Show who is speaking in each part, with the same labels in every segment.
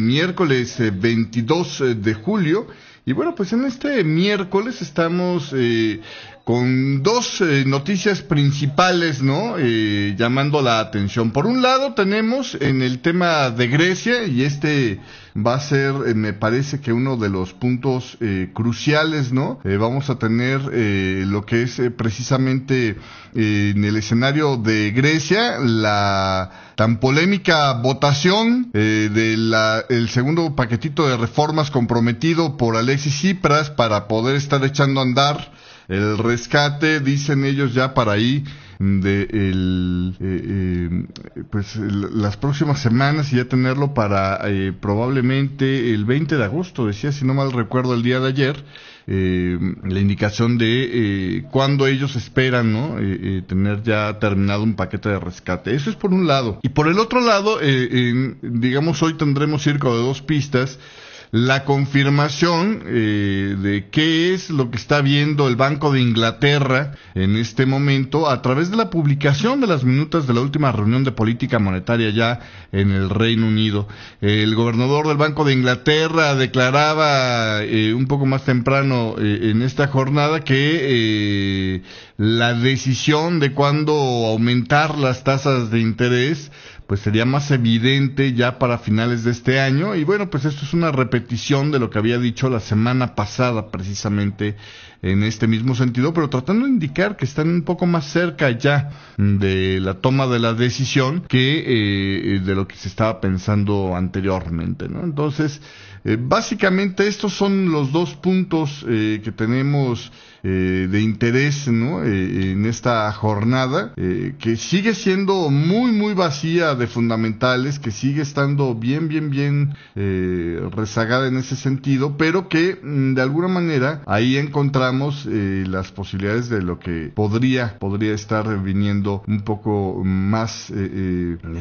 Speaker 1: miércoles 22 eh, eh, de julio. Y bueno, pues en este miércoles estamos eh, con dos eh, noticias principales, ¿no? Eh, llamando la atención. Por un lado tenemos en el tema de Grecia, y este va a ser, eh, me parece que uno de los puntos cruciales, ¿no? vamos a tener lo que es precisamente en el escenario de Grecia, la tan polémica votación eh, del segundo paquetito de reformas comprometido por Alexis Tsipras para poder estar echando a andar el rescate, dicen ellos ya para ahí, de el, eh, eh, pues las próximas semanas y ya tenerlo para eh, probablemente el 20 de agosto, decía si no mal recuerdo el día de ayer, la indicación de cuándo ellos esperan ¿no? tener ya terminado un paquete de rescate. Eso es por un lado. Y por el otro lado, digamos hoy tendremos circo de dos pistas la confirmación eh, de qué es lo que está viendo el Banco de Inglaterra en este momento a través de la publicación de las minutas de la última reunión de política monetaria ya en el Reino Unido. El gobernador del Banco de Inglaterra declaraba eh, un poco más temprano eh, en esta jornada que la decisión de cuándo aumentar las tasas de interés pues sería más evidente ya para finales de este año. Y bueno, pues esto es una repetición de lo que había dicho la semana pasada precisamente en este mismo sentido, pero tratando de indicar que están un poco más cerca ya de la toma de la decisión que eh, de lo que se estaba pensando anteriormente, ¿no? Entonces, eh, básicamente estos son los dos puntos eh, que tenemos eh, de interés ¿no? Eh, en esta jornada, eh, que sigue siendo muy, muy vacía de fundamentales, que sigue estando bien, bien, bien rezagada en ese sentido, pero que mm, de alguna manera ahí encontramos las posibilidades de lo que podría, podría estar viniendo un poco más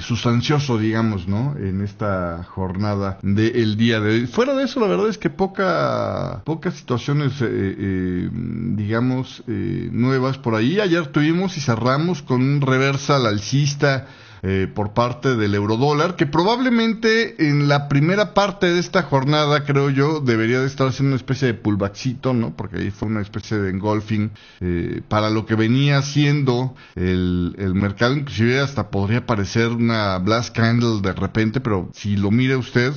Speaker 1: sustancioso, digamos, ¿no? En esta jornada del día de hoy. Fuera de eso, la verdad es que poca, pocas situaciones digamos, eh, nuevas por ahí. Ayer tuvimos y cerramos con un reversal alcista eh, por parte del eurodólar, que probablemente en la primera parte de esta jornada, creo yo, debería de estar haciendo una especie de pullbackcito, ¿no? Porque ahí fue una especie de engolfing eh, para lo que venía haciendo el, el, mercado, inclusive hasta podría parecer una blast candle de repente, pero si lo mire usted,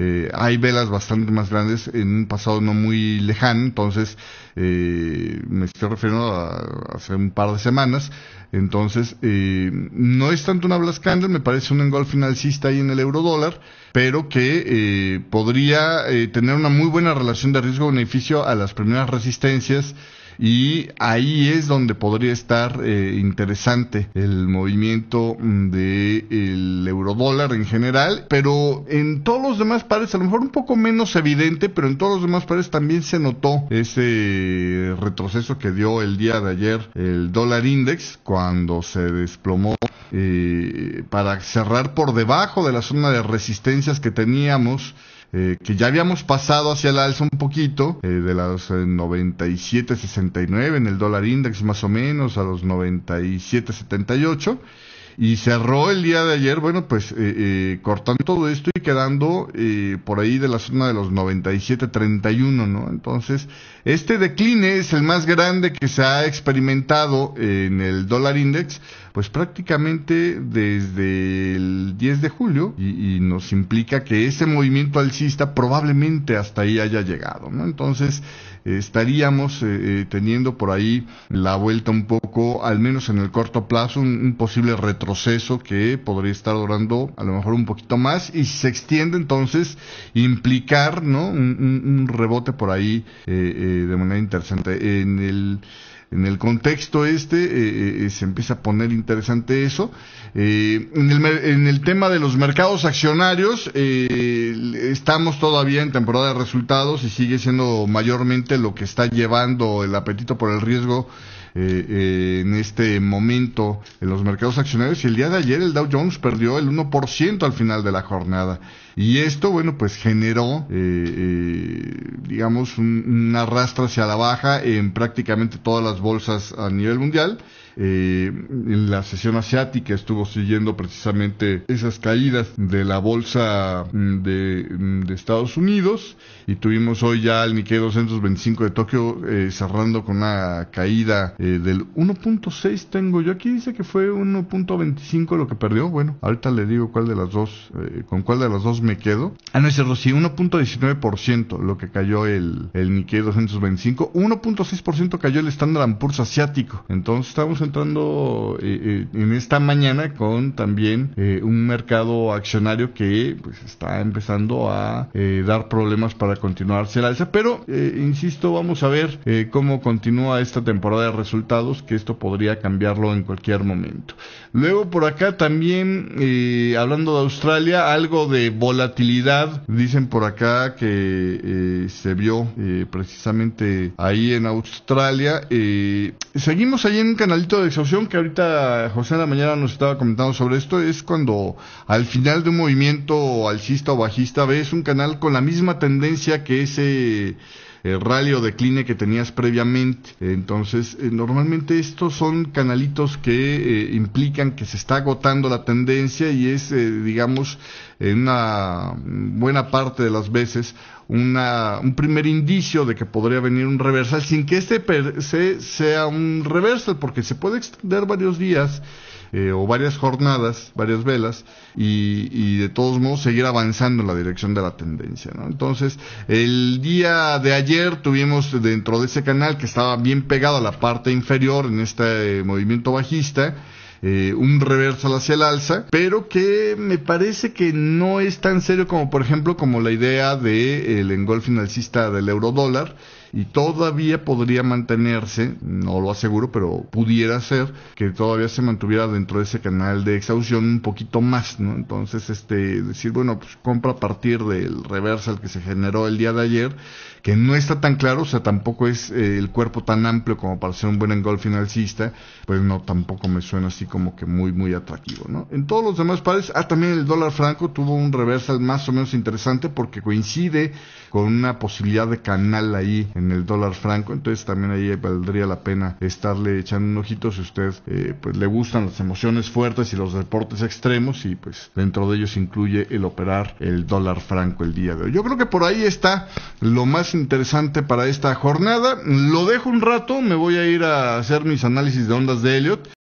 Speaker 1: eh, hay velas bastante más grandes en un pasado no muy lejano, entonces eh, me estoy refiriendo a, hace un par de semanas. Entonces, eh, no es tanto una Blast Candle, me parece un engol finalcista ahí en el euro dólar, pero que podría tener una muy buena relación de riesgo-beneficio a las primeras resistencias y ahí es donde podría estar eh, interesante el movimiento mm, del el eurodólar en general, pero en todos los demás pares, a lo mejor un poco menos evidente, pero en todos los demás pares también se notó ese retroceso que dio el día de ayer el dólar index cuando se desplomó eh, para cerrar por debajo de la zona de resistencias que teníamos eh, que ya habíamos pasado hacia el alza un poquito, eh, de los 97.69 eh, en el dólar index más o menos a los 97.78. Y cerró el día de ayer, bueno, pues cortando todo esto quedando eh, por ahí de la zona de los 97-31, ¿no? Entonces, este decline es el más grande que se ha experimentado eh, en el dólar index, pues prácticamente desde el 10 de julio, y, nos implica que ese movimiento alcista probablemente hasta ahí haya llegado, ¿no? Entonces, estaríamos eh, teniendo por ahí la vuelta un poco, al menos en el corto plazo, un, posible retroceso que podría estar durando a lo mejor un poquito más y se extiende entonces implicar ¿no? un, rebote por ahí eh, eh, de manera interesante. En el, en el contexto este eh, se empieza a poner interesante eso. en, el, en el tema de los mercados accionarios, estamos todavía en temporada de resultados y sigue siendo mayormente lo que está llevando el apetito por el riesgo eh, eh, en este momento en los mercados accionarios y el día de ayer el Dow Jones perdió el 1% al final de la jornada. Y esto, bueno, pues generó, eh, eh, digamos, un, rastra hacia la baja en prácticamente todas las bolsas a nivel mundial. Eh, la sesión asiática estuvo siguiendo precisamente esas caídas de la bolsa mm, mm, de, Estados Unidos y tuvimos hoy ya el Nikkei 225 de Tokio eh, cerrando con una caída del 1.6 tengo yo aquí dice que fue 1.25 lo que perdió bueno ahorita le digo cuál de las dos con cuál de las dos me quedo. Ah, no es cierto, 1.19% lo que cayó el, el Nikkei 225. 1.6% cayó el Standard Poor's asiático. Entonces estamos entrando eh, eh, en esta mañana con también eh, un mercado accionario que pues está empezando a dar problemas para continuarse la alza. Pero, insisto, vamos a ver cómo continúa esta temporada de resultados, que esto podría cambiarlo en cualquier momento. Luego por acá también, hablando de Australia, algo de volatilidad, dicen por acá que eh, se vio eh, precisamente ahí en Australia. Eh, seguimos ahí en un canalito de exhausción que ahorita José en la mañana nos estaba comentando sobre esto. Es cuando al final de un movimiento alcista o bajista ves un canal con la misma tendencia que ese el eh, rally o decline que tenías previamente. Entonces, eh, normalmente estos son canalitos que eh, implican que se está agotando la tendencia y es, digamos, en una buena parte de las veces un primer indicio de que podría venir un reversal sin que este sea un reversal, porque se puede extender varios días eh, o varias jornadas, varias velas, y, de todos modos seguir avanzando en la dirección de la tendencia. Entonces, el día de ayer tuvimos dentro de ese canal que estaba bien pegado a la parte inferior en este eh, movimiento bajista, eh, un reversal hacia el alza, pero que me parece que no es tan serio como por ejemplo como la idea del de engolfing alcista del euro dólar y todavía podría mantenerse, no lo aseguro, pero pudiera ser que todavía se mantuviera dentro de ese canal de exhaustión un poquito más, ¿no? Entonces, este, decir, bueno, pues compra a partir del reversal que se generó el día de ayer que no está tan claro, o sea, tampoco es eh, el cuerpo tan amplio como para ser un buen engol alcista pues no, tampoco me suena así como que muy, muy atractivo, ¿no? En todos los demás pares, ah, también el dólar franco tuvo un reversal más o menos interesante porque coincide con una posibilidad de canal ahí en el dólar franco, entonces también ahí valdría la pena estarle echando un ojito si usted, eh, pues le gustan las emociones fuertes y los deportes extremos y pues dentro de ellos incluye el operar el dólar franco el día de hoy. Yo creo que por ahí está lo más interesante para esta jornada. Lo dejo un rato, me voy a ir a hacer mis análisis de ondas de Elliot